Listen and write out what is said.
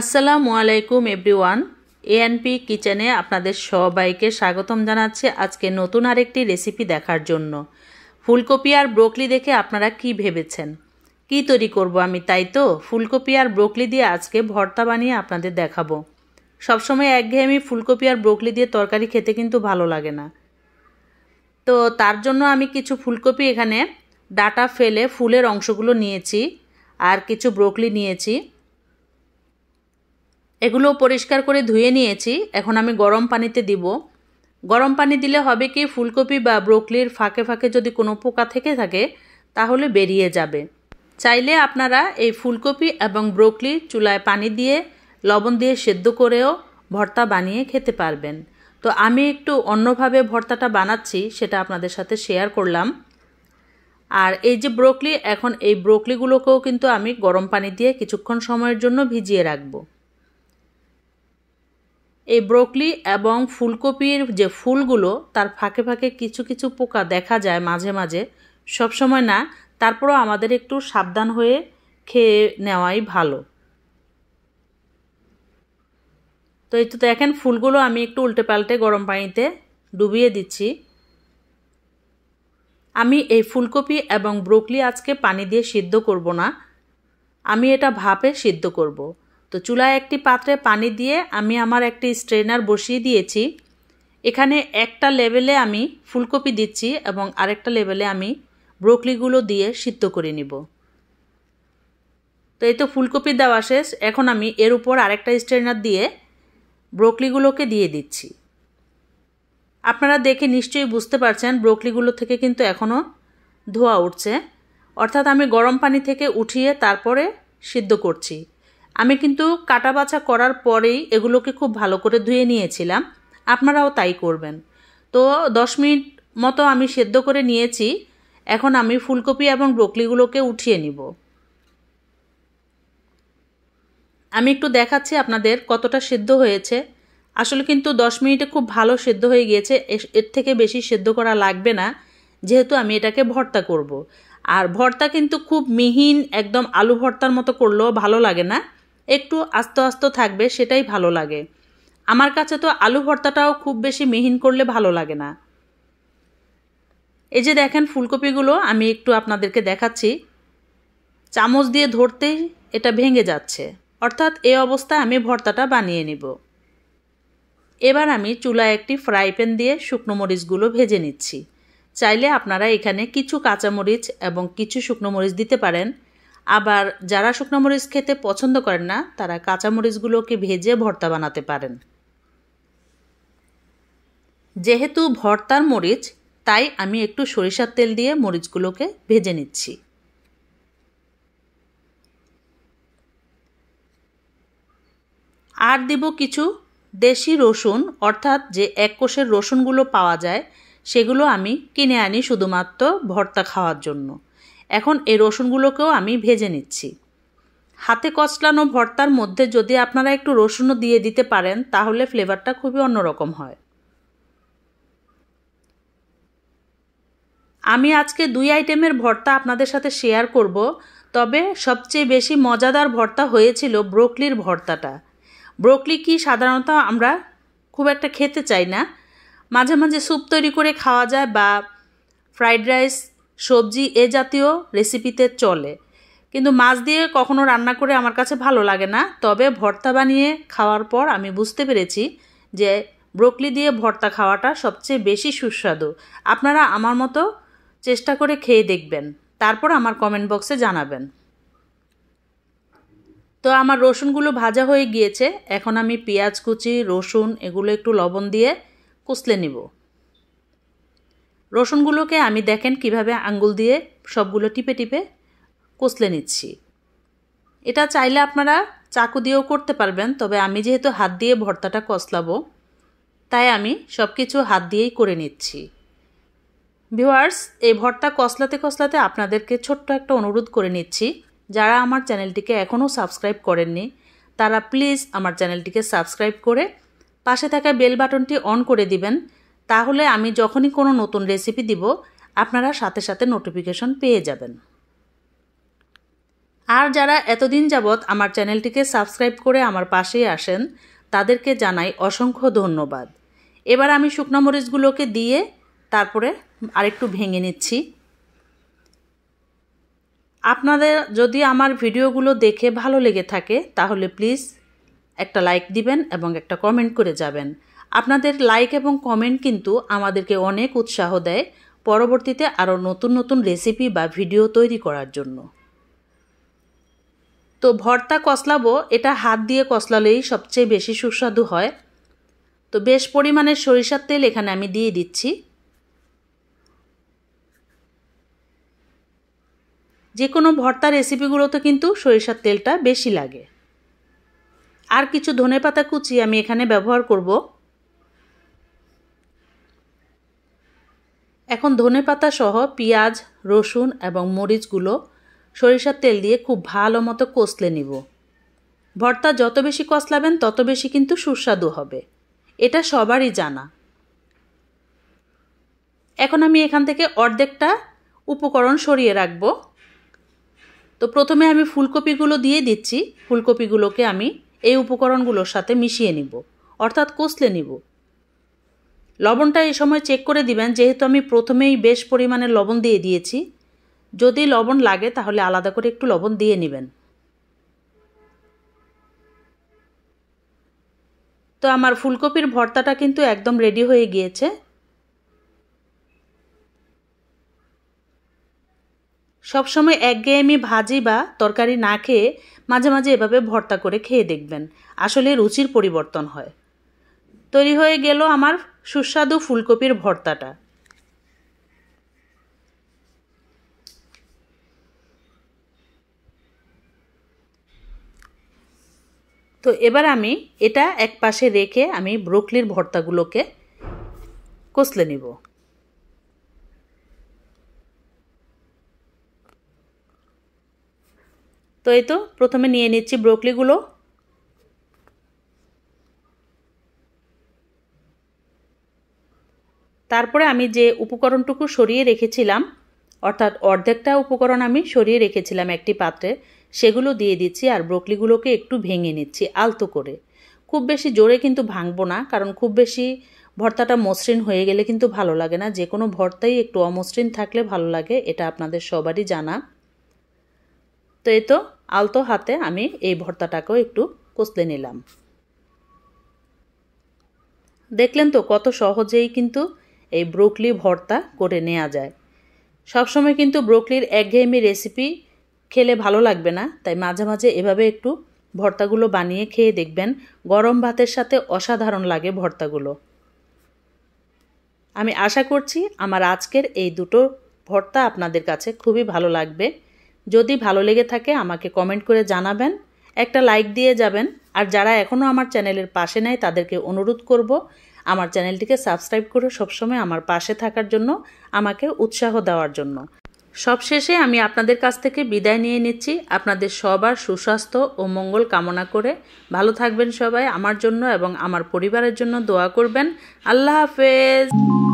আসসালামু আলাইকুম everyone ANP কিচেনে আপনাদের সবাইকে স্বাগতম জানাচ্ছি আজকে নতুন আরেকটি রেসিপি দেখার জন্য ফুলকপি আর ব্রোকলি দেখে আপনারা কি ভেবেছেন কি তৈরি করব আমি তাই তো ফুলকপি আর ব্রোকলি দিয়ে আজকে ভর্তা বানিয়ে আপনাদের দেখাবো সবসময় একঘেয়েমি ফুলকপি আর ব্রোকলি দিয়ে তরকারি খেতে কিন্তু ভালো লাগে না তো তার জন্য আমি কিছু ফুলকপি এখানে ডাটা ফেলে ফুলের অংশগুলো নিয়েছি আর কিছু ব্রোকলি নিয়েছি এগুলো পরিষ্কার করে ধুয়ে নিয়েছি এখন আমি গরম পানিতে দিব গরম পানি দিলে হবে কি ফুলকপি বা ব্রোকলির ফাঁকে ফাঁকে যদি কোনো পোকা থেকে থাকে তাহলে বেরিয়ে যাবে চাইলে আপনারা এই ফুলকপি এবং ব্রোকলি চুলায় পানি দিয়ে লবণ দিয়ে সেদ্ধ করেও ভর্তা বানিয়ে খেতে পারবেন তো আমি একটু অন্যভাবে ভর্তাটা বানাচ্ছি সেটা আপনাদের সাথে শেয়ার করলাম আর এই যে ব্রোকলি এখন এই ব্রোকলিগুলোকেও কিন্তু আমি গরম পানি দিয়ে কিছুক্ষণ সময়ের জন্য ভিজিয়ে রাখবো এই ব্রোকলি এবং ফুলকপির যে ফুলগুলো তার ফাঁকে ফাঁকে কিছু কিছু পোকা দেখা যায় মাঝে মাঝে সবসময় না তারপরও আমাদের একটু সাবধান হয়ে খেয়ে নেওয়াই ভালো তো এই তো দেখেন ফুলগুলো আমি একটু উল্টে পাল্টে গরম পানিতে ডুবিয়ে দিচ্ছি আমি এই ফুলকপি এবং ব্রোকলি আজকে পানি দিয়ে সিদ্ধ করব না আমি এটা ভাপে সিদ্ধ করবো তো চুলায় একটি পাত্রে পানি দিয়ে আমি আমার একটি স্ট্রেনার বসিয়ে দিয়েছি এখানে একটা লেভেলে আমি ফুলকপি দিচ্ছি এবং আরেকটা লেভেলে আমি ব্রোকলিগুলো দিয়ে সিদ্ধ করে নিব তো এই তো ফুলকপি দেওয়া শেষ এখন আমি এর উপর আরেকটা স্ট্রেনার দিয়ে ব্রোকলিগুলোকে দিয়ে দিচ্ছি আপনারা দেখে নিশ্চয়ই বুঝতে পারছেন ব্রোকলিগুলো থেকে কিন্তু এখনও ধোয়া উঠছে অর্থাৎ আমি গরম পানি থেকে উঠিয়ে তারপরে সিদ্ধ করছি আমি কিন্তু কাটা বাছা করার পরেই এগুলোকে খুব ভালো করে ধুয়ে নিয়েছিলাম আপনারাও তাই করবেন তো দশ মিনিট মতো আমি সেদ্ধ করে নিয়েছি এখন আমি ফুলকপি এবং ব্রোকলিগুলোকে উঠিয়ে নিব আমি একটু দেখাচ্ছি আপনাদের কতটা সেদ্ধ হয়েছে আসলে কিন্তু দশ মিনিটে খুব ভালো সেদ্ধ হয়ে গিয়েছে এর থেকে বেশি সেদ্ধ করা লাগবে না যেহেতু আমি এটাকে ভর্তা করব। আর ভর্তা কিন্তু খুব মিহিন একদম আলু ভর্তার মতো করলেও ভালো লাগে না একটু আস্ত আস্ত থাকবে সেটাই ভালো লাগে আমার কাছে তো আলু ভর্তাটাও খুব বেশি মিহিন করলে ভালো লাগে না এই যে দেখেন ফুলকপিগুলো আমি একটু আপনাদেরকে দেখাচ্ছি চামচ দিয়ে ধরতেই এটা ভেঙে যাচ্ছে অর্থাৎ এ অবস্থায় আমি ভর্তাটা বানিয়ে নেব এবার আমি চুলায় একটি ফ্রাই প্যান দিয়ে শুকনো মরিচগুলো ভেজে নিচ্ছি চাইলে আপনারা এখানে কিছু কাঁচামরিচ এবং কিছু শুকনো মরিচ দিতে পারেন আবার যারা শুকনো মরিচ খেতে পছন্দ করেন না তারা কাঁচামরিচগুলোকে ভেজে ভর্তা বানাতে পারেন যেহেতু ভর্তার মরিচ তাই আমি একটু সরিষার তেল দিয়ে মরিচগুলোকে ভেজে নিচ্ছি আর দিব কিছু দেশি রসুন অর্থাৎ যে এক কোষের রসুনগুলো পাওয়া যায় সেগুলো আমি কিনে আনি শুধুমাত্র ভর্তা খাওয়ার জন্য এখন এই রসুনগুলোকেও আমি ভেজে নিচ্ছি হাতে কচলানো ভর্তার মধ্যে যদি আপনারা একটু রসুনও দিয়ে দিতে পারেন তাহলে ফ্লেভারটা খুবই অন্যরকম হয় আমি আজকে দুই আইটেমের ভর্তা আপনাদের সাথে শেয়ার করব তবে সবচেয়ে বেশি মজাদার ভর্তা হয়েছিল ব্রোকলির ভর্তাটা ব্রোকলি কি সাধারণত আমরা খুব একটা খেতে চাই না মাঝে মাঝে স্যুপ তৈরি করে খাওয়া যায় বা ফ্রাইড রাইস সবজি এ জাতীয় রেসিপিতে চলে কিন্তু মাছ দিয়ে কখনো রান্না করে আমার কাছে ভালো লাগে না তবে ভর্তা বানিয়ে খাওয়ার পর আমি বুঝতে পেরেছি যে ব্রোকলি দিয়ে ভর্তা খাওয়াটা সবচেয়ে বেশি সুস্বাদু আপনারা আমার মতো চেষ্টা করে খেয়ে দেখবেন তারপর আমার কমেন্ট বক্সে জানাবেন তো আমার রসুনগুলো ভাজা হয়ে গিয়েছে এখন আমি পেঁয়াজ কুচি রসুন এগুলো একটু লবণ দিয়ে কুচলে নিব রসুনগুলোকে আমি দেখেন কিভাবে আঙ্গুল দিয়ে সবগুলো টিপে টিপে কষলে নিচ্ছি এটা চাইলে আপনারা চাকু দিয়েও করতে পারবেন তবে আমি যেহেতু হাত দিয়ে ভর্তাটা কষলাবো তাই আমি সব কিছু হাত দিয়েই করে নিচ্ছি ভিউয়ার্স এই ভর্তা কসলাতে কসলাতে আপনাদেরকে ছোট্ট একটা অনুরোধ করে নিচ্ছি যারা আমার চ্যানেলটিকে এখনও সাবস্ক্রাইব করেননি তারা প্লিজ আমার চ্যানেলটিকে সাবস্ক্রাইব করে পাশে থাকা বেল বাটনটি অন করে দিবেন তাহলে আমি যখনই কোনো নতুন রেসিপি দিব আপনারা সাথে সাথে নোটিফিকেশন পেয়ে যাবেন আর যারা এতদিন যাবৎ আমার চ্যানেলটিকে সাবস্ক্রাইব করে আমার পাশেই আসেন তাদেরকে জানাই অসংখ্য ধন্যবাদ এবার আমি শুকনো মরিচগুলোকে দিয়ে তারপরে আরেকটু ভেঙে নিচ্ছি আপনাদের যদি আমার ভিডিওগুলো দেখে ভালো লেগে থাকে তাহলে প্লিজ একটা লাইক দিবেন এবং একটা কমেন্ট করে যাবেন আপনাদের লাইক এবং কমেন্ট কিন্তু আমাদেরকে অনেক উৎসাহ দেয় পরবর্তীতে আরও নতুন নতুন রেসিপি বা ভিডিও তৈরি করার জন্য তো ভর্তা কসলাবো এটা হাত দিয়ে কসলালেই সবচেয়ে বেশি সুস্বাদু হয় তো বেশ পরিমাণের সরিষার তেল এখানে আমি দিয়ে দিচ্ছি যে কোনো ভর্তা রেসিপিগুলোতে কিন্তু সরিষার তেলটা বেশি লাগে আর কিছু ধনে পাতা কুচি আমি এখানে ব্যবহার করবো এখন ধনে পাতা সহ পেঁয়াজ রসুন এবং মরিচগুলো সরিষার তেল দিয়ে খুব ভালো মতো কষলে নিব ভর্তা যত বেশি কষলাবেন তত বেশি কিন্তু সুস্বাদু হবে এটা সবারই জানা এখন আমি এখান থেকে অর্ধেকটা উপকরণ সরিয়ে রাখব তো প্রথমে আমি ফুলকপিগুলো দিয়ে দিচ্ছি ফুলকপিগুলোকে আমি এই উপকরণগুলোর সাথে মিশিয়ে নিব অর্থাৎ কষলে নিব লবণটা এ সময় চেক করে দিবেন যেহেতু আমি প্রথমেই বেশ পরিমাণে লবণ দিয়ে দিয়েছি যদি লবণ লাগে তাহলে আলাদা করে একটু লবণ দিয়ে নেবেন তো আমার ফুলকপির ভর্তাটা কিন্তু একদম রেডি হয়ে গিয়েছে সবসময় একঘেয়েমি ভাজি বা তরকারি না খেয়ে মাঝে মাঝে এভাবে ভর্তা করে খেয়ে দেখবেন আসলে রুচির পরিবর্তন হয় তৈরি হয়ে গেল আমার সুস্বাদু ফুলকপির ভর্তাটা তো এবার আমি এটা এক পাশে রেখে আমি ব্রোকলির ভর্তাগুলোকে কষলে নিব তো এই তো প্রথমে নিয়ে নিচ্ছি ব্রোকলিগুলো তারপরে আমি যে উপকরণটুকু সরিয়ে রেখেছিলাম অর্থাৎ অর্ধেকটা উপকরণ আমি সরিয়ে রেখেছিলাম একটি পাত্রে সেগুলো দিয়ে দিচ্ছি আর ব্রোকলিগুলোকে একটু ভেঙে নিচ্ছি আলতো করে খুব বেশি জোরে কিন্তু ভাঙবো না কারণ খুব বেশি ভর্তাটা মসৃণ হয়ে গেলে কিন্তু ভালো লাগে না যে কোনো ভর্তাই একটু অমসৃণ থাকলে ভালো লাগে এটা আপনাদের সবারই জানা তো এই তো আলতো হাতে আমি এই ভর্তাটাকেও একটু কষলে নিলাম দেখলেন তো কত সহজেই কিন্তু এই ব্রোকলি ভর্তা করে নেওয়া যায় সবসময় কিন্তু ব্রোকলির একঘেয়েমি রেসিপি খেলে ভালো লাগবে না তাই মাঝে মাঝে এভাবে একটু ভর্তাগুলো বানিয়ে খেয়ে দেখবেন গরম ভাতের সাথে অসাধারণ লাগে ভর্তাগুলো আমি আশা করছি আমার আজকের এই দুটো ভর্তা আপনাদের কাছে খুবই ভালো লাগবে যদি ভালো লেগে থাকে আমাকে কমেন্ট করে জানাবেন একটা লাইক দিয়ে যাবেন আর যারা এখনও আমার চ্যানেলের পাশে নেয় তাদেরকে অনুরোধ করব আমার চ্যানেলটিকে সাবস্ক্রাইব করে সবসময় আমার পাশে থাকার জন্য আমাকে উৎসাহ দেওয়ার জন্য সবশেষে আমি আপনাদের কাছ থেকে বিদায় নিয়ে নিচ্ছি আপনাদের সবার সুস্বাস্থ্য ও মঙ্গল কামনা করে ভালো থাকবেন সবাই আমার জন্য এবং আমার পরিবারের জন্য দোয়া করবেন আল্লাহ হাফেজ